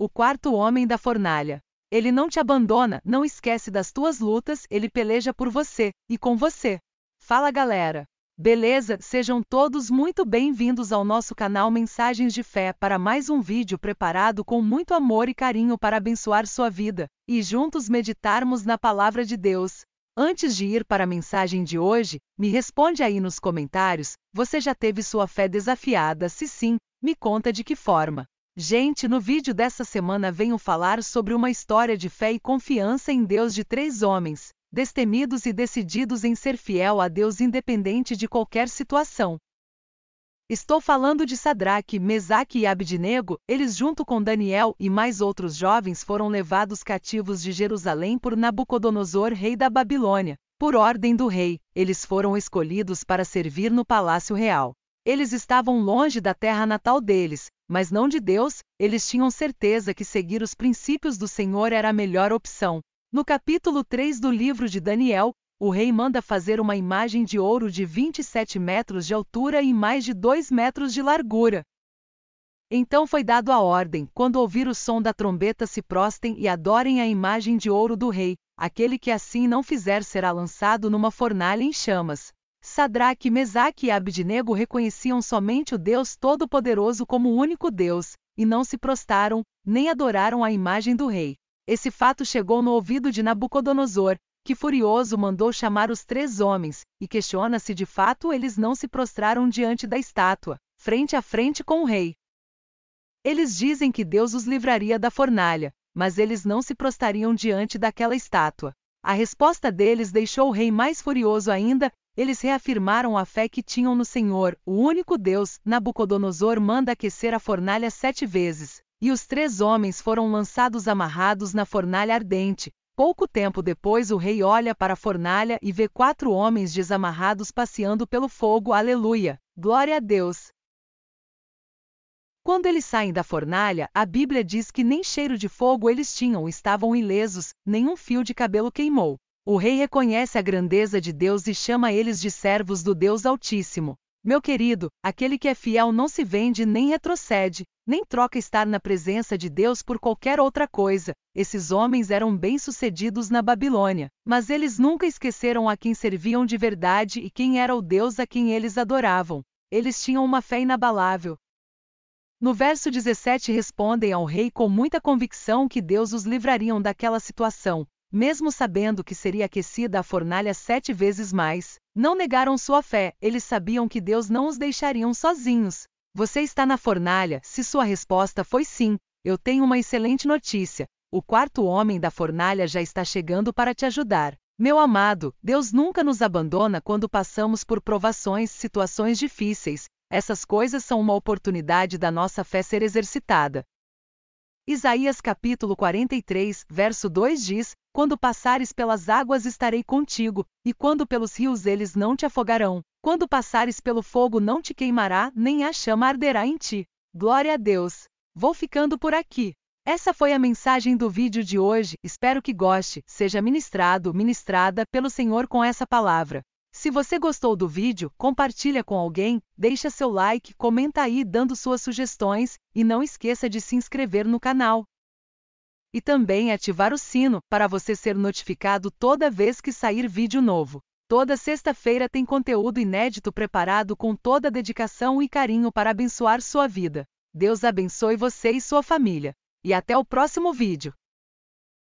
o quarto homem da fornalha. Ele não te abandona, não esquece das tuas lutas, ele peleja por você e com você. Fala galera! Beleza? Sejam todos muito bem-vindos ao nosso canal Mensagens de Fé para mais um vídeo preparado com muito amor e carinho para abençoar sua vida e juntos meditarmos na palavra de Deus. Antes de ir para a mensagem de hoje, me responde aí nos comentários: você já teve sua fé desafiada? Se sim, me conta de que forma. Gente, no vídeo dessa semana venho falar sobre uma história de fé e confiança em Deus de três homens, destemidos e decididos em ser fiel a Deus independente de qualquer situação. Estou falando de Sadraque, Mesaque e Abidnego, eles junto com Daniel e mais outros jovens foram levados cativos de Jerusalém por Nabucodonosor, rei da Babilônia. Por ordem do rei, eles foram escolhidos para servir no palácio real. Eles estavam longe da terra natal deles, mas não de Deus, eles tinham certeza que seguir os princípios do Senhor era a melhor opção. No capítulo 3 do livro de Daniel, o rei manda fazer uma imagem de ouro de 27 metros de altura e mais de 2 metros de largura. Então foi dado a ordem: quando ouvir o som da trombeta, se prostem e adorem a imagem de ouro do rei. Aquele que assim não fizer será lançado numa fornalha em chamas. Sadraque, Mesaque e Abidnego reconheciam somente o Deus Todo-Poderoso como o único Deus, e não se prostaram, nem adoraram a imagem do rei. Esse fato chegou no ouvido de Nabucodonosor, que furioso mandou chamar os três homens, e questiona se de fato eles não se prostraram diante da estátua, frente a frente com o rei. Eles dizem que Deus os livraria da fornalha, mas eles não se prostariam diante daquela estátua. A resposta deles deixou o rei mais furioso ainda, eles reafirmaram a fé que tinham no Senhor, o único Deus. Nabucodonosor manda aquecer a fornalha sete vezes, e os três homens foram lançados amarrados na fornalha ardente. Pouco tempo depois, o rei olha para a fornalha e vê quatro homens desamarrados passeando pelo fogo. Aleluia! Glória a Deus! Quando eles saem da fornalha, a Bíblia diz que nem cheiro de fogo eles tinham, estavam ilesos, nenhum fio de cabelo queimou. O rei reconhece a grandeza de Deus e chama eles de servos do Deus Altíssimo. Meu querido, aquele que é fiel não se vende nem retrocede, nem troca estar na presença de Deus por qualquer outra coisa. Esses homens eram bem-sucedidos na Babilônia, mas eles nunca esqueceram a quem serviam de verdade e quem era o Deus a quem eles adoravam. Eles tinham uma fé inabalável, no verso 17 respondem ao rei com muita convicção que Deus os livrariam daquela situação. Mesmo sabendo que seria aquecida a fornalha sete vezes mais, não negaram sua fé, eles sabiam que Deus não os deixariam sozinhos. Você está na fornalha, se sua resposta foi sim, eu tenho uma excelente notícia. O quarto homem da fornalha já está chegando para te ajudar. Meu amado, Deus nunca nos abandona quando passamos por provações, situações difíceis. Essas coisas são uma oportunidade da nossa fé ser exercitada. Isaías capítulo 43, verso 2 diz: Quando passares pelas águas estarei contigo, e quando pelos rios eles não te afogarão. Quando passares pelo fogo não te queimará, nem a chama arderá em ti. Glória a Deus. Vou ficando por aqui. Essa foi a mensagem do vídeo de hoje, espero que goste, seja ministrado, ministrada pelo Senhor com essa palavra. Se você gostou do vídeo, compartilha com alguém, deixa seu like, comenta aí dando suas sugestões e não esqueça de se inscrever no canal. E também ativar o sino para você ser notificado toda vez que sair vídeo novo. Toda sexta-feira tem conteúdo inédito preparado com toda dedicação e carinho para abençoar sua vida. Deus abençoe você e sua família. E até o próximo vídeo.